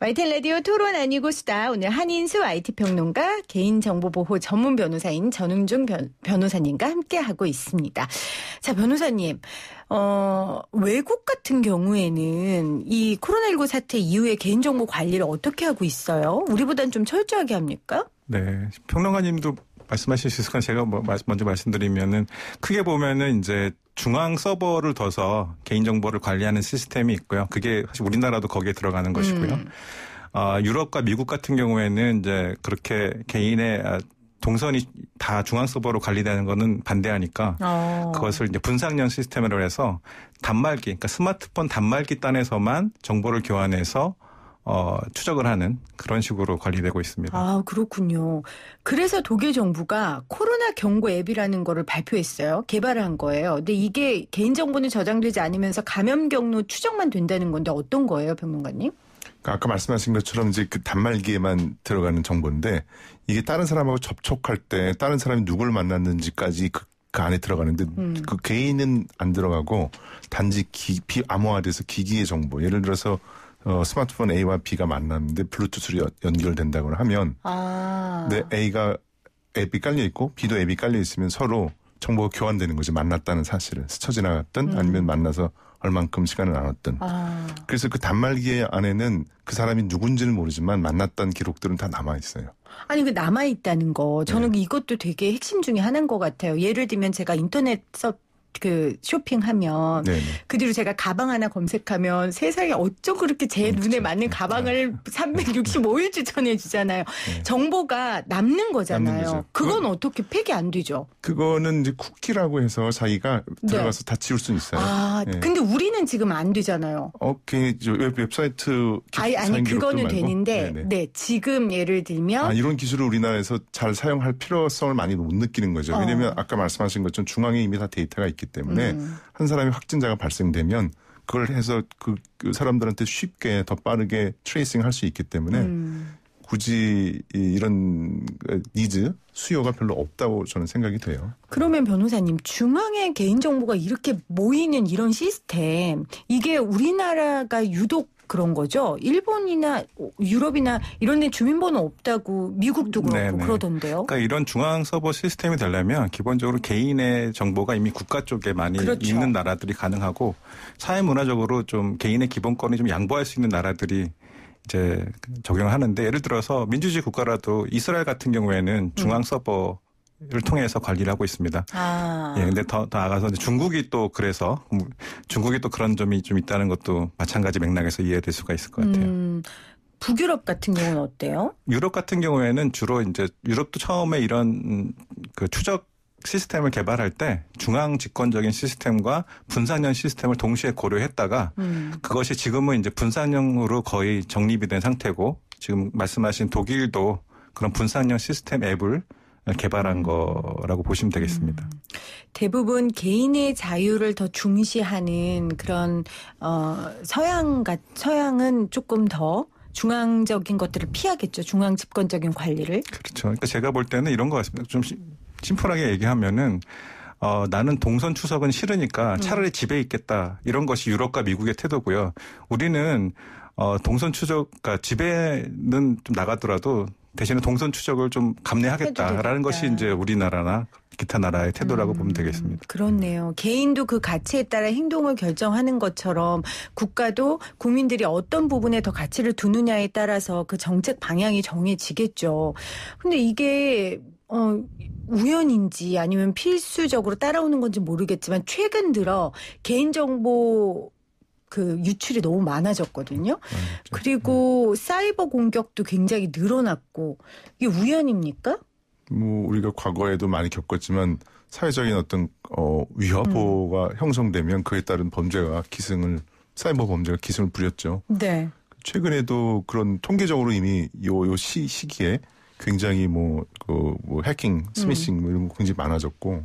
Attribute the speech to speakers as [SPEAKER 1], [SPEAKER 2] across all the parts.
[SPEAKER 1] YTN 라디오 토론 아니고 수다. 오늘 한인수 IT 평론가, 개인정보보호 전문 변호사인 전웅중 변, 변호사님과 함께하고 있습니다. 자, 변호사님. 어, 외국 같은 경우에는 이 코로나19 사태 이후에 개인정보 관리를 어떻게 하고 있어요? 우리보단 좀 철저하게 합니까? 네. 평론가님도
[SPEAKER 2] 말씀하실 수 있을 까 제가 뭐 먼저 말씀드리면은 크게 보면은 이제 중앙 서버를 둬서 개인정보를 관리하는 시스템이 있고요. 그게 사실 우리나라도 거기에 들어가는 것이고요. 음. 어, 유럽과 미국 같은 경우에는 이제 그렇게 개인의 아, 동선이 다 중앙 서버로 관리되는 거는 반대하니까 어. 그것을 이제 분상형 시스템으로 해서 단말기, 그러니까 스마트폰 단말기 단에서만 정보를 교환해서 어, 추적을 하는 그런 식으로 관리되고 있습니다.
[SPEAKER 1] 아, 그렇군요. 그래서 독일 정부가 코로나 경고 앱이라는 거를 발표했어요. 개발을 한 거예요. 근데 이게 개인정보는 저장되지 않으면서 감염 경로 추적만 된다는 건데 어떤 거예요, 평론가님?
[SPEAKER 3] 그러니까 아까 말씀하신 것처럼 이제 그 단말기에만 들어가는 정보인데 이게 다른 사람하고 접촉할 때 다른 사람이 누굴 만났는지까지 그, 그 안에 들어가는데 음. 그 개인은 안 들어가고 단지 기, 비암호화돼서 기기의 정보 예를 들어서 어, 스마트폰 A와 B가 만났는데 블루투스로 연결된다고 하면 아. 근데 A가 앱이 깔려 있고 B도 앱이 깔려 있으면 서로 정보가 교환되는 거지 만났다는 사실을 스쳐 지나갔던 음. 아니면 만나서 얼만큼 시간을 나눴던 아. 그래서 그 단말기 안에는 그 사람이 누군지는 모르지만 만났던 기록들은 다 남아 있어요.
[SPEAKER 1] 아니 그 남아 있다는 거 저는 네. 이것도 되게 핵심 중에 하나인 것 같아요. 예를 들면 제가 인터넷 서그 쇼핑하면 네네. 그 뒤로 제가 가방 하나 검색하면 세상에 어쩜 그렇게 제그 그렇죠. 눈에 맞는 네. 가방을 365일 추천해 주잖아요. 네. 정보가 남는 거잖아요. 남는 그건 그건, 어떻게 팩이 안 되죠?
[SPEAKER 3] 그거는 이제 쿠키라고 해서 자기가 네. 들어가서 네. 다 지울 수는 있어요. 아, 네. 근데
[SPEAKER 1] 우리는 지금 안 되잖아요.
[SPEAKER 3] 오케이. 웹, 웹사이트 아니, 아니 그거는 말고? 되는데 네네.
[SPEAKER 1] 네, 지금 예를 들면 아,
[SPEAKER 3] 이런 기술을 우리나라에서 잘 사용할 필요성을 많이 못 느끼는 거죠. 왜냐하면 어. 아까 말씀하신 것처럼 중앙에 이미 다 데이터가 있기 있기 때문에 음. 한 사람이 확진자가 발생되면 그걸 해서 그, 그 사람들한테 쉽게 더 빠르게 트레이싱 할수 있기 때문에 음. 굳이 이런 그 니즈 수요가 별로 없다고 저는 생각이 돼요.
[SPEAKER 1] 그러면 변호사님 중앙에 개인 정보가 이렇게 모이는 이런 시스템 이게 우리나라가 유독 그런 거죠. 일본이나 유럽이나 이런 데 주민번호 없다고 미국도 그렇고 네네. 그러던데요. 그러니까
[SPEAKER 2] 이런 중앙 서버 시스템이 되려면 기본적으로 개인의 정보가 이미 국가 쪽에 많이 그렇죠. 있는 나라들이 가능하고 사회 문화적으로 좀 개인의 기본권이 좀 양보할 수 있는 나라들이 이제 적용하는데 예를 들어서 민주주의 국가라도 이스라엘 같은 경우에는 중앙 서버 음. 를 통해서 관리를 하고 있습니다. 아. 예, 근데 더, 더 나아가서 중국이 또 그래서 음, 중국이 또 그런 점이 좀 있다는 것도 마찬가지 맥락에서 이해될 수가 있을
[SPEAKER 1] 것 같아요. 음. 북유럽 같은 경우는 어때요?
[SPEAKER 2] 유럽 같은 경우에는 주로 이제 유럽도 처음에 이런 그 추적 시스템을 개발할 때 중앙 집권적인 시스템과 분산형 시스템을 동시에 고려했다가 음. 그것이 지금은 이제 분산형으로 거의 정립이 된 상태고 지금 말씀하신 독일도 그런 분산형 시스템 앱을 개발한 거라고 보시면 되겠습니다. 음.
[SPEAKER 1] 대부분 개인의 자유를 더 중시하는 그런 어 서양 같 서양은 조금 더 중앙적인 것들을 피하겠죠. 중앙 집권적인 관리를.
[SPEAKER 2] 그렇죠. 그러니까 제가 볼 때는 이런 것 같습니다. 좀 심플하게 얘기하면은 어, 나는 동선 추석은 싫으니까 음. 차라리 음. 집에 있겠다. 이런 것이 유럽과 미국의 태도고요. 우리는 어, 동선 추적, 그러니까 집에는 좀 나가더라도 대신에 동선 추적을 좀 감내하겠다라는 것이 이제 우리나라나 기타 나라의 태도라고 음, 보면 되겠습니다.
[SPEAKER 1] 그렇네요. 개인도 그 가치에 따라 행동을 결정하는 것처럼 국가도 국민들이 어떤 부분에 더 가치를 두느냐에 따라서 그 정책 방향이 정해지겠죠. 근데 이게 어, 우연인지 아니면 필수적으로 따라오는 건지 모르겠지만 최근 들어 개인정보 그 유출이 너무 많아졌거든요. 아, 네. 그리고 사이버 공격도 굉장히 늘어났고 이게 우연입니까?
[SPEAKER 3] 뭐 우리가 과거에도 많이 겪었지만 사회적인 어떤 어 위협보가 음. 형성되면 그에 따른 범죄가 기승을 사이버 범죄가 기승을 부렸죠. 네. 최근에도 그런 통계적으로 이미 요 요 시기에 굉장히 뭐 그뭐 그뭐 해킹, 스미싱 음. 뭐 이런 거 굉장히 많아졌고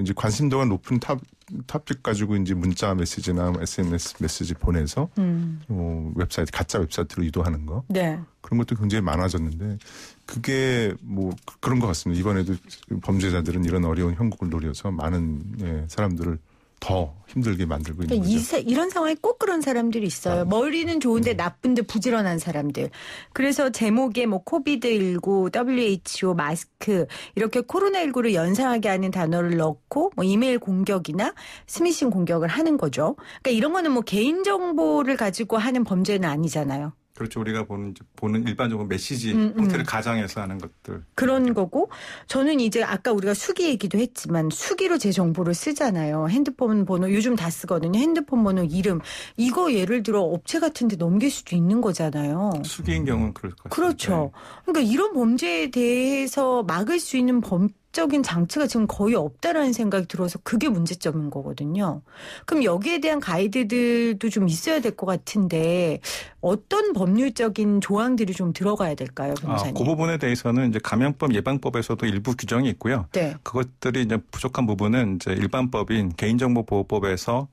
[SPEAKER 3] 이제 관심도가 높은 탑, 탑픽 가지고 이제 문자 메시지나 SNS 메시지 보내서 음. 어, 웹사이트 가짜 웹사이트로 이도하는 거 네. 그런 것도 굉장히 많아졌는데 그게 뭐 그, 그런 것 같습니다. 이번에도 범죄자들은 이런 어려운 형국을 노려서 많은 예, 사람들을 더 힘들게 만들고 있는 그러니까
[SPEAKER 1] 거죠. 이, 이런 상황에 꼭 그런 사람들이 있어요. 아, 머리는 좋은데 음. 나쁜데 부지런한 사람들. 그래서 제목에 뭐 코비드 19, WHO, 마스크 이렇게 코로나 19를 연상하게 하는 단어를 넣고 뭐 이메일 공격이나 스미싱 공격을 하는 거죠. 그러니까 이런 거는 뭐 개인 정보를 가지고 하는 범죄는 아니잖아요.
[SPEAKER 2] 그렇죠. 우리가 보는 보는 일반적으로 메시지 음, 음. 형태를 가장해서 하는 것들.
[SPEAKER 1] 그런 네. 거고 저는 이제 아까 우리가 수기 얘기도 했지만 수기로 제 정보를 쓰잖아요. 핸드폰 번호 요즘 다 쓰거든요. 핸드폰 번호 이름 이거 예를 들어 업체 같은 데 넘길 수도 있는 거잖아요. 수기인 경우는 그럴 것 같아요. 그렇죠. 네. 그러니까 이런 범죄에 대해서 막을 수 있는 범 상적인 장치가 지금 거의 없다라는 생각이 들어서 그게 문제점인 거거든요. 그럼 여기에 대한 가이드들도 좀 있어야 될 것 같은데 어떤 법률적인 조항들이 좀 들어가야 될까요, 아, 변호사님? 아, 그
[SPEAKER 2] 부분에 대해서는 이제 감염법 예방법에서도 일부 규정이 있고요. 네. 그것들이 이제 부족한 부분은 이제 일반법인 개인정보보호법에서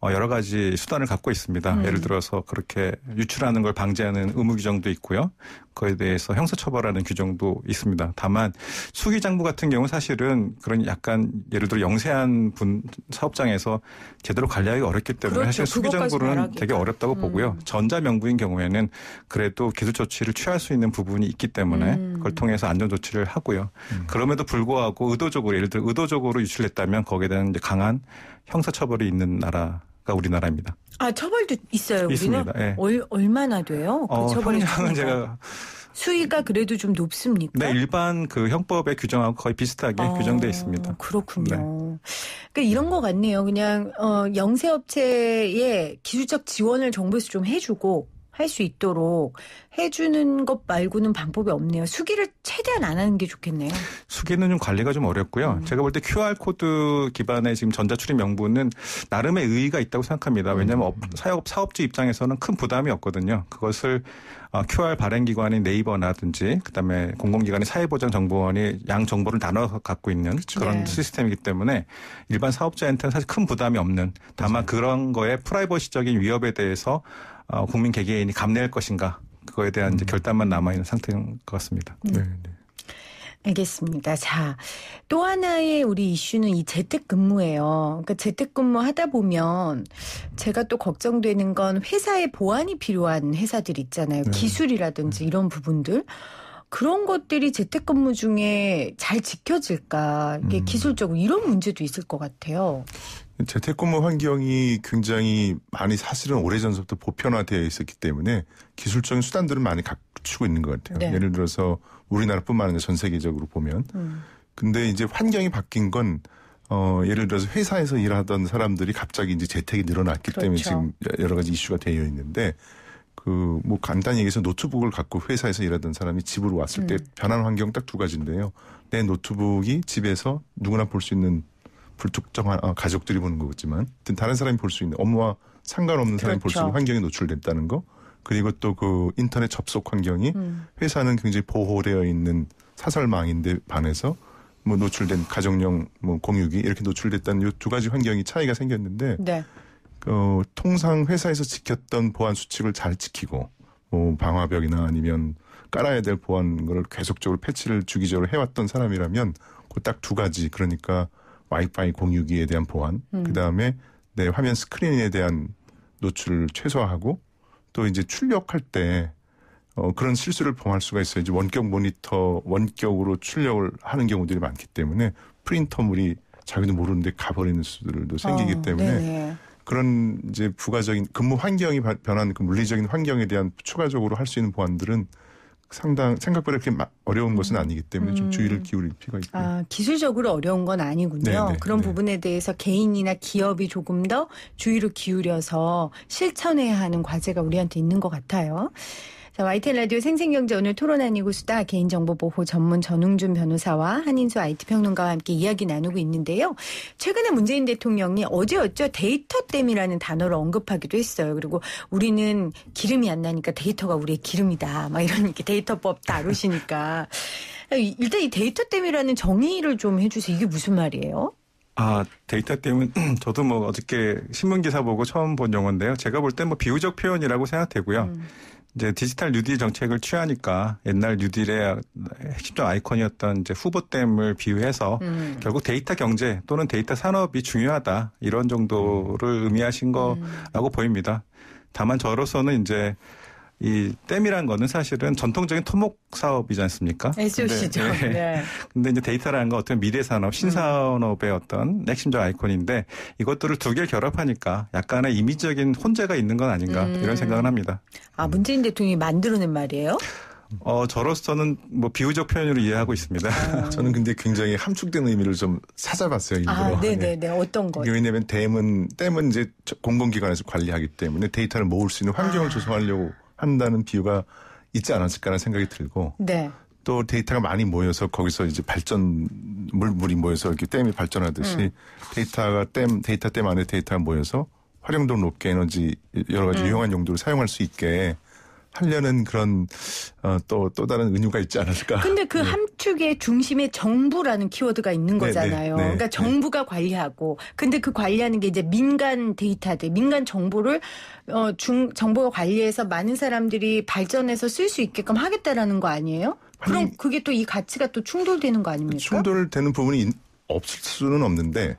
[SPEAKER 2] 어, 여러 가지 수단을 갖고 있습니다. 음. 예를 들어서 그렇게 유출하는 걸 방지하는 의무 규정도 있고요. 거에 대해서 형사처벌하는 규정도 있습니다. 다만 수기 장부 같은 경우 사실은 그런 약간 예를 들어 영세한 분 사업장에서 제대로 관리하기 어렵기 때문에 그렇죠. 사실 수기 장부는 되게 어렵다고 음. 보고요. 전자 명부인 경우에는 그래도 기술 조치를 취할 수 있는 부분이 있기 때문에 음. 그걸 통해서 안전 조치를 하고요. 음. 그럼에도 불구하고 의도적으로 예를 들어 의도적으로 유출했다면 거기에 대한 강한 형사처벌이 있는 나라. 우리나라입니다.
[SPEAKER 1] 아 처벌도 있어요. 있습니다. 예. 얼, 얼마나 돼요? 그 어, 처벌의 형량은 제가 수위가 그래도 좀 높습니까?
[SPEAKER 2] 네, 일반 그 형법의 규정하고 거의 비슷하게 아, 규정돼 있습니다.
[SPEAKER 1] 그렇군요. 네. 그러니까 이런 것 같네요. 그냥 어, 영세업체에 기술적 지원을 정부에서 좀 해주고 할수 있도록 해주는 것 말고는 방법이 없네요. 수기를 최대한 안 하는 게 좋겠네요.
[SPEAKER 2] 수기는 좀 관리가 좀 어렵고요. 음. 제가 볼 때 QR 코드 기반의 지금 전자출입 명부는 나름의 의의가 있다고 생각합니다. 음. 왜냐하면 업, 사업 사업주 입장에서는 큰 부담이 없거든요. 그것을 QR 어, 발행 기관인 네이버나든지 그다음에 공공기관인 사회보장정보원이 양 정보를 나눠 갖고 있는 그렇 그런 네. 시스템이기 때문에 일반 사업자한테는 사실 큰 부담이 없는 다만 그렇 그런 거에 프라이버시적인 위협에 대해서 어, 국민 개개인이 감내할 것인가 그거에 대한 음. 이제 결단만 남아 있는 상태인 것 같습니다.
[SPEAKER 1] 음. 네, 알겠습니다. 자, 또 하나의 우리 이슈는 이 재택근무예요. 그러니까 재택근무 하다 보면 제가 또 걱정되는 건 회사의 보안이 필요한 회사들 있잖아요. 네. 기술이라든지 네. 이런 부분들. 그런 것들이 재택근무 중에 잘 지켜질까 이게 음. 기술적으로 이런 문제도 있을 것 같아요.
[SPEAKER 3] 재택근무 환경이 굉장히 많이 사실은 오래전서부터 보편화되어 있었기 때문에 기술적인 수단들을 많이 갖추고 있는 것 같아요. 네. 예를 들어서 우리나라뿐만 아니라 전 세계적으로 보면. 음. 근데 이제 환경이 바뀐 건 어, 예를 들어서 회사에서 일하던 사람들이 갑자기 이제 재택이 늘어났기 그렇죠. 때문에 지금 여러 가지 이슈가 되어 있는데 그뭐 간단히 얘기해서 노트북을 갖고 회사에서 일하던 사람이 집으로 왔을 음. 때 변한 환경 딱 두 가지인데요. 내 노트북이 집에서 누구나 볼 수 있는 불특정한 아, 가족들이 보는 거겠지만 다른 사람이 볼 수 있는 업무와 상관없는 그렇죠. 사람이 볼 수 있는 환경이 노출됐다는 거 그리고 또 그 인터넷 접속 환경이 음. 회사는 굉장히 보호되어 있는 사설망인데 반해서 뭐 노출된 가정용 뭐 공유기 이렇게 노출됐다는 요두 가지 환경이 차이가 생겼는데 네. 어, 통상 회사에서 지켰던 보안 수칙을 잘 지키고 뭐 방화벽이나 아니면 깔아야 될 보안 걸 계속적으로 패치를 주기적으로 해왔던 사람이라면 그 딱 두 가지 그러니까 와이파이 공유기에 대한 보안 음. 그다음에 내 화면 스크린에 대한 노출을 최소화하고 또 이제 출력할 때 어, 그런 실수를 범할 수가 있어요. 이제 원격 모니터 원격으로 출력을 하는 경우들이 많기 때문에 프린터물이 자기도 모르는데 가버리는 수들도 생기기 어, 때문에 네네. 그런 이제 부가적인 근무 환경이 변한 그 물리적인 환경에 대한 추가적으로 할 수 있는 보안들은 상당 생각보다 그렇게 어려운 음. 것은 아니기 때문에 음. 좀 주의를 음. 기울일 필요가 있고요.
[SPEAKER 1] 아, 기술적으로 어려운 건 아니군요. 네네, 네, 그런 네네. 부분에 대해서 개인이나 기업이 조금 더 주의를 기울여서 실천해야 하는 과제가 우리한테 있는 것 같아요. 자, YTN 라디오 생생경제 오늘 토론 아니고 수다 개인정보보호 전문 전웅준 변호사와 한인수 IT 평론가와 함께 이야기 나누고 있는데요. 최근에 문재인 대통령이 어제였죠 데이터 댐이라는 단어를 언급하기도 했어요. 그리고 우리는 기름이 안 나니까 데이터가 우리의 기름이다. 막 이런 이렇게 데이터법 다루시니까 일단 이 데이터 댐이라는 정의를 좀 해주세요. 이게 무슨 말이에요?
[SPEAKER 2] 아, 데이터 때문에 저도 뭐 어저께 신문 기사 보고 처음 본 용어인데요. 제가 볼때뭐 비유적 표현이라고 생각되고요. 음. 이제 디지털 뉴딜 정책을 취하니까 옛날 뉴딜의 핵심적 아이콘이었던 이제 후보댐을 비유해서 음. 결국 데이터 경제 또는 데이터 산업이 중요하다 이런 정도를 의미하신 음. 거라고 음. 보입니다. 다만 저로서는 이제 이 댐이란 거는 사실은 전통적인 토목 사업이지 않습니까? SOC죠. 네, 네. 네. 근데 이제 데이터라는 건 어떻게 미래 산업, 신산업의 음. 어떤 핵심적 아이콘인데 이것들을 두개를 결합하니까 약간의 이미적인 혼재가 있는 건 아닌가 음. 이런 생각을 합니다.
[SPEAKER 1] 아, 문재인 음. 대통령이 만들어낸 말이에요?
[SPEAKER 2] 어, 저로서는 뭐 비유적 표현으로 이해하고 있습니다. 아.
[SPEAKER 3] 저는 근데 굉장히 함축된 의미를 좀 찾아봤어요, 일부러. 아, 네네네. 네,
[SPEAKER 1] 네. 어떤 거요?
[SPEAKER 3] 왜냐면 댐은, 댐은 이제 공공기관에서 관리하기 때문에 데이터를 모을 수 있는 환경을 아. 조성하려고 한다는 비유가 있지 않았을까라는 생각이 들고 네. 또 데이터가 많이 모여서 거기서 이제 발전 물 물이 모여서 이렇게 댐이 발전하듯이 음. 데이터가 댐 데이터 댐 안에 데이터가 모여서 활용도 높게 에너지 여러 가지 음. 유용한 용도로 사용할 수 있게 하려는 그런 또또 어, 또 다른 은유가 있지 않을까. 근데
[SPEAKER 1] 그 네. 함축의 중심에 정부라는 키워드가 있는 네, 네, 거잖아요. 네, 그러니까 네, 그러니까 정부가 관리하고 근데 그 관리하는 게 이제 민간 데이터들, 민간 정보를 어, 중 정보가 관리해서 많은 사람들이 발전해서 쓸 수 있게끔 하겠다라는 거 아니에요? 그럼 그게 또 이 가치가 또 충돌되는 거 아닙니까?
[SPEAKER 3] 충돌되는 부분이 없을 수는 없는데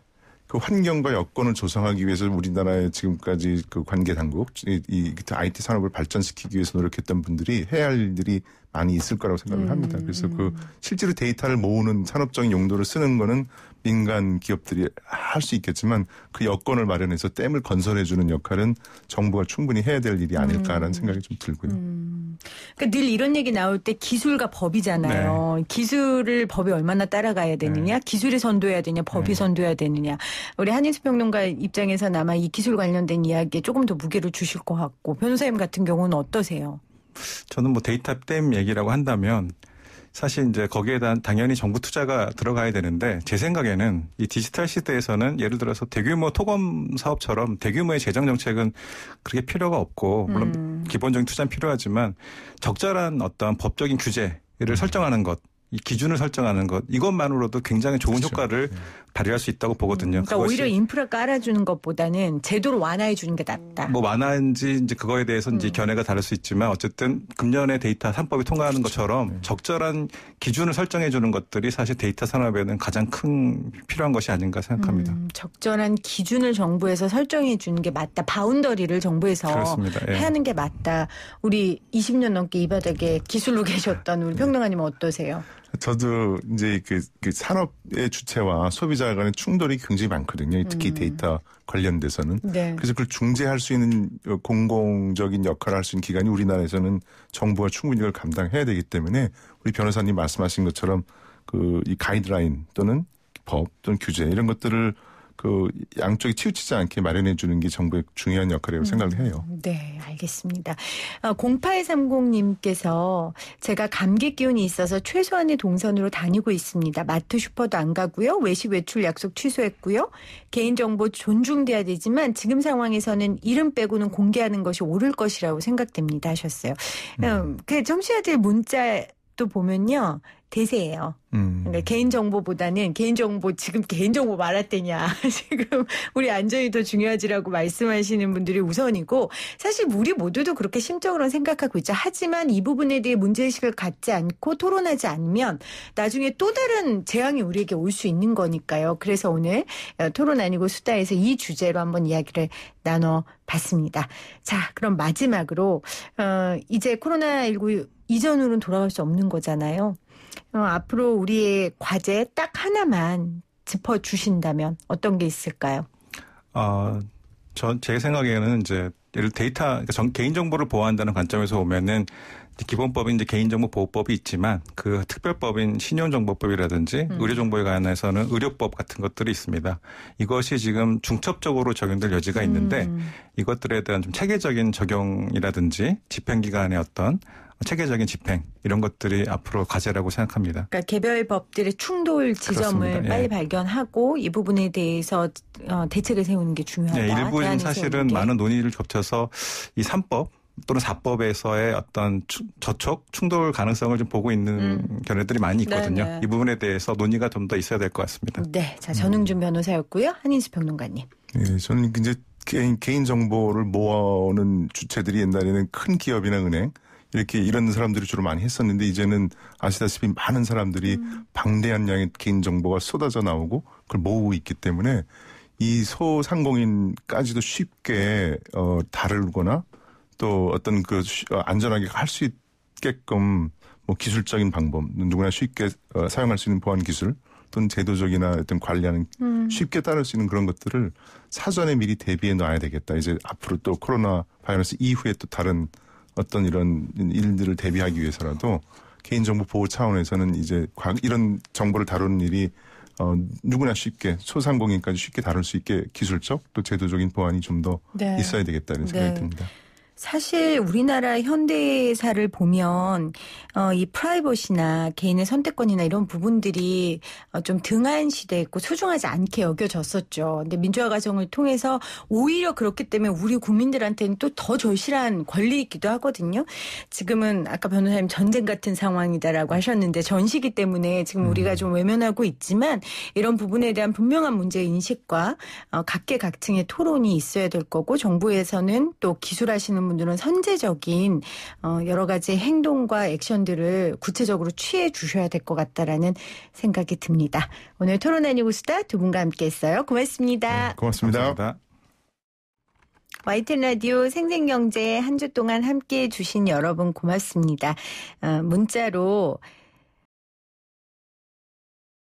[SPEAKER 3] 그 환경과 여건을 조성하기 위해서 우리나라의 지금까지 그 관계 당국, 이, 이 IT 산업을 발전시키기 위해서 노력했던 분들이 해야 할 일들이 많이 있을 거라고 생각을 음. 합니다. 그래서 그 실제로 데이터를 모으는 산업적인 용도를 쓰는 거는 민간 기업들이 할 수 있겠지만 그 여건을 마련해서 댐을 건설해주는 역할은 정부가 충분히 해야 될 일이 아닐까라는 음. 생각이 좀 들고요. 음.
[SPEAKER 1] 그러니까 늘 이런 얘기 나올 때 기술과 법이잖아요. 네. 기술을 법이 얼마나 따라가야 되느냐, 네. 기술이 선도해야 되냐, 법이 네. 선도해야 되느냐. 우리 한인수 평론가 입장에서는 아마 이 기술 관련된 이야기에 조금 더 무게를 주실 것 같고 변호사님 같은 경우는 어떠세요?
[SPEAKER 2] 저는 뭐 데이터 댐 얘기라고 한다면 사실 이제 거기에 대한 당연히 정부 투자가 들어가야 되는데 제 생각에는 이 디지털 시대에서는 예를 들어서 대규모 토검 사업처럼 대규모의 재정 정책은 그렇게 필요가 없고 물론 음. 기본적인 투자는 필요하지만 적절한 어떤 법적인 규제 를 음. 설정하는 것이 기준을 설정하는 것 이것만으로도 굉장히 좋은 그렇죠. 효과를 네. 발휘할 수 있다고 보거든요. 그러니까 오히려
[SPEAKER 1] 인프라 깔아주는 것보다는 제도를 완화해 주는 게 낫다.
[SPEAKER 2] 뭐 완화인지 이제 그거에 대해서 음. 이제 견해가 다를 수 있지만 어쨌든 금년에 데이터 산법이 통과하는 그렇죠. 것처럼 네. 적절한 기준을 설정해 주는 것들이 사실 데이터 산업에는 가장 큰 필요한 것이 아닌가 생각합니다.
[SPEAKER 1] 음, 적절한 기준을 정부에서 설정해 주는 게 맞다. 바운더리를 정부에서 그렇습니다. 예. 하는 게 맞다. 우리 20년 넘게 이 바닥에 기술로 계셨던 우리 네. 평등아님 은 어떠세요?
[SPEAKER 3] 저도 이제 그, 그 산업의 주체와 소비자 간의 충돌이 굉장히 많거든요. 특히 음. 데이터 관련돼서는. 네. 그래서 그걸 중재할 수 있는 공공적인 역할을 할 수 있는 기관이 우리나라에서는 정부가 충분히 이걸 감당해야 되기 때문에 우리 변호사님 말씀하신 것처럼 그 이 가이드라인 또는 법 또는 규제 이런 것들을 그 양쪽이 치우치지 않게 마련해 주는 게 정부의 중요한 역할이라고 음, 생각을 해요.
[SPEAKER 1] 네, 알겠습니다. 0830님께서 어, 제가 감기 기운이 있어서 최소한의 동선으로 다니고 있습니다. 마트 슈퍼도 안 가고요. 외식 외출 약속 취소했고요. 개인정보 존중돼야 되지만 지금 상황에서는 이름 빼고는 공개하는 것이 옳을 것이라고 생각됩니다 하셨어요. 음. 음 그 정치자들 문자 또 보면요. 대세예요. 음. 그러니까 개인정보보다는 개인정보, 지금 개인정보 말할 때냐. 지금 우리 안전이 더 중요하지라고 말씀하시는 분들이 우선이고, 사실 우리 모두도 그렇게 심적으로 생각하고 있죠. 하지만 이 부분에 대해 문제의식을 갖지 않고 토론하지 않으면 나중에 또 다른 재앙이 우리에게 올 수 있는 거니까요. 그래서 오늘 어, 토론 아니고 수다에서 이 주제로 한번 이야기를 나눠 봤습니다. 자, 그럼 마지막으로, 어, 이제 코로나19 이전으로는 돌아갈 수 없는 거잖아요. 어, 앞으로 우리의 과제 딱 하나만 짚어주신다면 어떤 게 있을까요?
[SPEAKER 2] 어, 저, 제 생각에는 이제 예를 데이터, 그러니까 개인정보를 보호한다는 관점에서 보면은 기본법인 이제 개인정보보호법이 있지만 그 특별법인 신용정보법이라든지 음. 의료정보에 관해서는 의료법 같은 것들이 있습니다. 이것이 지금 중첩적으로 적용될 여지가 음. 있는데 음. 이것들에 대한 좀 체계적인 적용이라든지 집행기관의 어떤 체계적인 집행 이런 것들이 앞으로 과제라고 생각합니다.
[SPEAKER 1] 그러니까 개별 법들의 충돌 지점을 예. 빨리 발견하고 이 부분에 대해서 어, 대책을 세우는 게 중요하다. 예, 일부 지 사실은 많은
[SPEAKER 2] 논의를 겹쳐서 이 3법 또는 사법에서의 어떤 저촉 충돌 가능성을 좀 보고 있는 음. 견해들이 많이 있거든요. 네네. 네. 이 부분에 대해서 논의가 좀 더 있어야 될 것 같습니다.
[SPEAKER 1] 네, 자 전웅준 음. 변호사였고요, 한인수 평론가님.
[SPEAKER 2] 네,
[SPEAKER 3] 저는 이제 개인 개인 정보를 모아오는 주체들이 옛날에는 큰 기업이나 은행 이렇게 이런 사람들이 주로 많이 했었는데 이제는 아시다시피 많은 사람들이 음. 방대한 양의 개인 정보가 쏟아져 나오고 그걸 모으고 있기 때문에 이 소상공인까지도 쉽게 어 다루거나 또 어떤 그 어, 안전하게 할 수 있게끔 뭐 기술적인 방법 누구나 쉽게 어, 사용할 수 있는 보안 기술 또는 제도적이나 어떤 관리하는 음. 쉽게 따를 수 있는 그런 것들을 사전에 미리 대비해 놔야 되겠다. 이제 앞으로 또 코로나 바이러스 이후에 또 다른 어떤 이런 일들을 대비하기 위해서라도 개인정보 보호 차원에서는 이제 이런 정보를 다루는 일이 어, 누구나 쉽게 소상공인까지 쉽게 다룰 수 있게 기술적 또 제도적인 보완이 좀더 네. 있어야 되겠다는 생각이 네. 듭니다.
[SPEAKER 1] 사실 우리나라 현대사를 보면 어, 이 프라이버시나 개인의 선택권이나 이런 부분들이 어, 좀 등한 시대였고 소중하지 않게 여겨졌었죠. 근데 민주화 과정을 통해서 오히려 그렇기 때문에 우리 국민들한테는 또 더 절실한 권리이기도 하거든요. 지금은 아까 변호사님 전쟁 같은 상황이다라고 하셨는데 전시기 때문에 지금 우리가 음. 좀 외면하고 있지만 이런 부분에 대한 분명한 문제 인식과 어, 각계각층의 토론이 있어야 될 거고 정부에서는 또 기술하시는 계시 분들은 선제적인 어, 여러 가지 행동과 액션들을 구체적으로 취해 주셔야 될 것 같다라는 생각이 듭니다. 오늘 토론 아니고 수다 두 분과 함께했어요. 고맙습니다. 네,
[SPEAKER 3] 고맙습니다. 감사합니다.
[SPEAKER 1] YTN 라디오 생생경제 한 주 동안 함께해 주신 여러분 고맙습니다. 어, 문자로